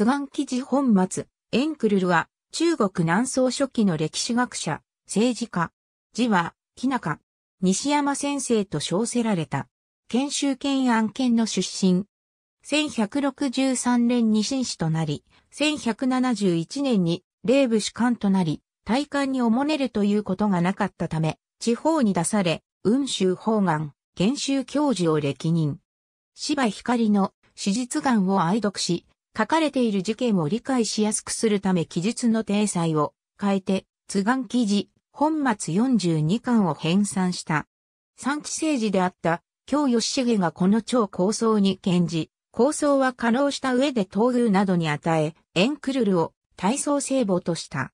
津岸記事本末、エンクルルは、中国南宋初期の歴史学者、政治家、字は、木中、西山先生と称せられた、研修権案件の出身。1163年に紳士となり、1171年に霊部士官となり、大官におもねるということがなかったため、地方に出され、雲州方眼、研修教授を歴任。芝光の史実眼を愛読し、書かれている事件を理解しやすくするため記述の体裁を変えて、津願記事、本末42巻を編纂した。三期政治であった京義重がこの超構想に献じ、構想は可能した上で東宮などに与え、エンクルルを体操聖母とした。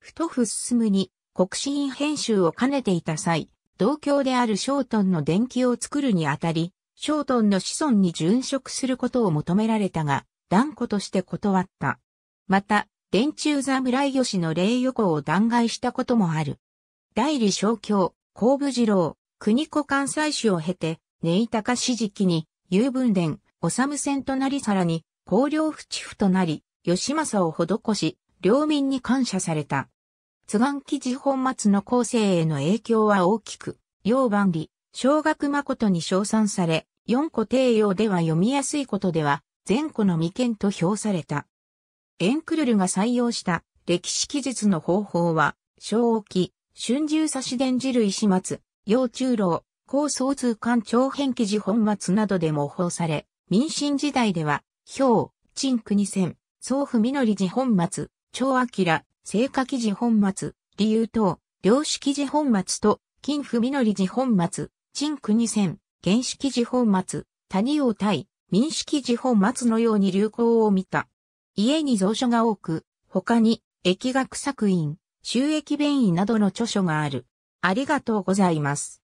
ふとふ進むに国史院編集を兼ねていた際、同郷であるショートンの伝記を作るにあたり、ショートンの子孫に殉職することを求められたが、断固として断った。また、電柱侍吉の霊予行を弾劾したこともある。代理小京、後部次郎、国子関西市を経て、根井高史時期に、遊文連、治戦となりさらに、高陵府知府となり、吉政を施し、領民に感謝された。津岸記事本末の後世への影響は大きく、要万里、小学誠に称賛され、四個帝用では読みやすいことでは、前古の未見と評された。エンクルルが採用した歴史記述の方法は、正沖、春秋差し伝じ類石松、幼中老、高層通関長編記事本末などで模倣され、民進時代では、表、陳国戦、宗府実り寺本末、長明、聖火記事本末、理由等、量子記事本末と、金府実り寺本末、陳国戦、原始記事本末、谷王対、民式地方松のように流行を見た。家に蔵書が多く、他に、疫学作院、収益弁医などの著書がある。ありがとうございます。